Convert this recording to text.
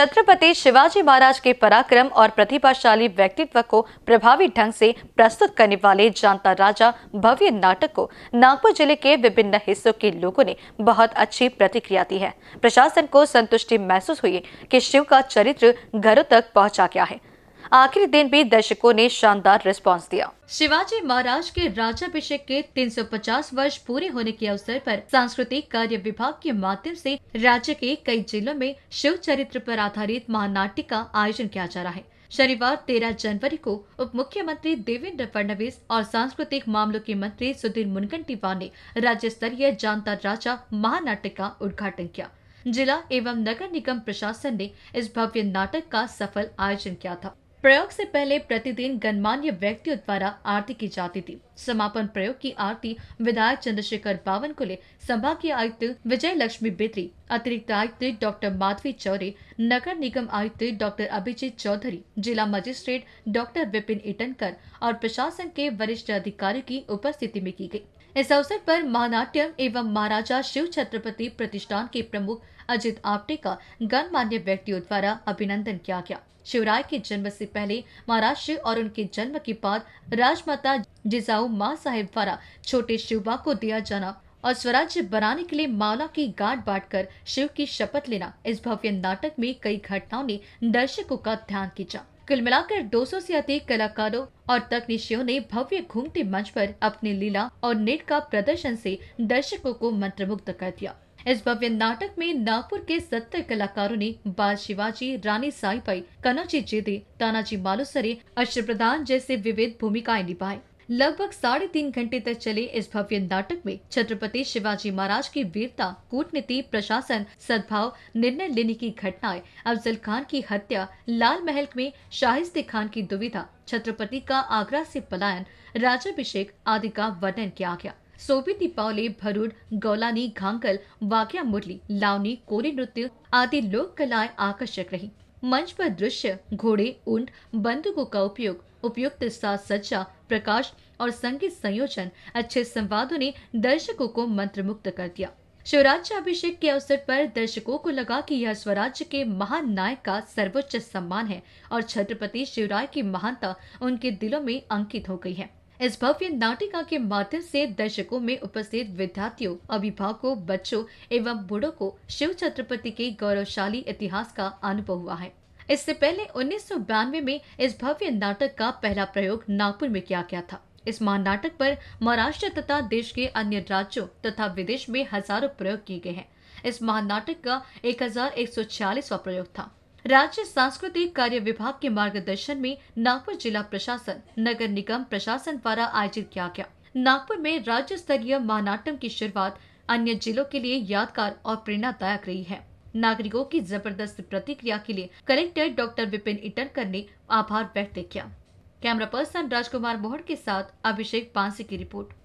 छत्रपति शिवाजी महाराज के पराक्रम और प्रतिभाशाली व्यक्तित्व को प्रभावी ढंग से प्रस्तुत करने वाले जानता राजा भव्य नाटक को नागपुर जिले के विभिन्न हिस्सों के लोगों ने बहुत अच्छी प्रतिक्रिया दी है प्रशासन को संतुष्टि महसूस हुई कि शिव का चरित्र घरों तक पहुंचा गया है आखिरी दिन भी दर्शकों ने शानदार रिस्पांस दिया शिवाजी महाराज के राजाभिषेक के 350 वर्ष पूरे होने के अवसर पर सांस्कृतिक कार्य विभाग के माध्यम से राज्य के कई जिलों में शिव चरित्र पर आधारित महानाट्य का आयोजन किया जा रहा है शनिवार तेरह जनवरी को उप मुख्यमंत्री देवेंद्र फडणवीस और सांस्कृतिक मामलों के मंत्री सुधीर मुनगंटीवार ने राज्य स्तरीय जानता राजा महानाट्य का उद्घाटन किया जिला एवं नगर निगम प्रशासन ने इस भव्य नाटक का सफल आयोजन किया था प्रयोग से पहले प्रतिदिन गणमान्य व्यक्तियों द्वारा आरती की जाती थी समापन प्रयोग की आरती विधायक चंद्रशेखर बावन कुले संभागीय आयुक्त विजय लक्ष्मी बेत्री अतिरिक्त आयुक्त डॉक्टर माधवी चौरे नगर निगम आयुक्त डॉक्टर अभिजीत चौधरी जिला मजिस्ट्रेट डॉक्टर विपिन इटनकर और प्रशासन के वरिष्ठ अधिकारियों की उपस्थिति में की गयी इस अवसर पर महानाट्यम एवं महाराजा शिव छत्रपति प्रतिष्ठान के प्रमुख अजित आपटे का गणमान्य व्यक्तियों द्वारा अभिनंदन किया गया शिवराय के जन्म से पहले महाराष्ट्र और उनके जन्म के बाद राजमाता जिजाऊ माँ साहेब द्वारा छोटे शिवबा को दिया जाना और स्वराज्य बनाने के लिए मावला की गांठ बांटकर शिव की शपथ लेना इस भव्य नाटक में कई घटनाओं ने दर्शकों का ध्यान खींचा कुल मिलाकर 200 से अधिक कलाकारों और तकनीशियों ने भव्य घूमते मंच पर अपनी लीला और नेट का प्रदर्शन से दर्शकों को मंत्रमुग्ध कर दिया इस भव्य नाटक में नागपुर के सत्तर कलाकारों ने बाल शिवाजी रानी साईबाई कनाजी जेदे तानाजी मालुसरे अश्र प्रधान जैसे विविध भूमिकाएं निभाई लगभग साढ़े तीन घंटे तक चले इस भव्य नाटक में छत्रपति शिवाजी महाराज की वीरता कूटनीति प्रशासन सद्भाव निर्णय लेने की घटनाएं अफजल खान की हत्या लाल महल में शाहिस्ते खान की दुविधा छत्रपति का आगरा से पलायन राजाभिषेक आदि का वर्णन किया गया सोबीती दीपावली भरूड गौलानी घांगल वाग्या मुरली लावनी कोरी नृत्य आदि लोक कलाएं आकर्षक रही मंच पर दृश्य घोड़े ऊंट बंदूकों का उपयोग उपयुक्त साज सज्जा प्रकाश और संगीत संयोजन अच्छे संवादों ने दर्शकों को मंत्रमुग्ध कर दिया शिवराज अभिषेक के अवसर पर दर्शकों को लगा कि यह स्वराज्य के महान नायक का सर्वोच्च सम्मान है और छत्रपति शिवराय की महानता उनके दिलों में अंकित हो गई है इस भव्य नाटिका के माध्यम से दर्शकों में उपस्थित विद्यार्थियों अभिभावकों बच्चों एवं बूढ़ों को शिव छत्रपति के गौरवशाली इतिहास का अनुभव हुआ है इससे पहले उन्नीस में इस भव्य नाटक का पहला प्रयोग नागपुर में किया गया था इस महानाटक पर महाराष्ट्र तथा देश के अन्य राज्यों तथा विदेश में हजारों प्रयोग किए गए हैं इस महानाटक का एक हजार प्रयोग था राज्य सांस्कृतिक कार्य विभाग के मार्गदर्शन में नागपुर जिला प्रशासन नगर निगम प्रशासन द्वारा आयोजित किया गया नागपुर में राज्य स्तरीय महानाटम की शुरुआत अन्य जिलों के लिए यादगार और प्रेरणादायक रही है नागरिकों की जबरदस्त प्रतिक्रिया के लिए कलेक्टर डॉक्टर विपिन इटनकर ने आभार व्यक्त किया कैमरा पर्सन राजकुमार मोहन के साथ अभिषेक पांसी की रिपोर्ट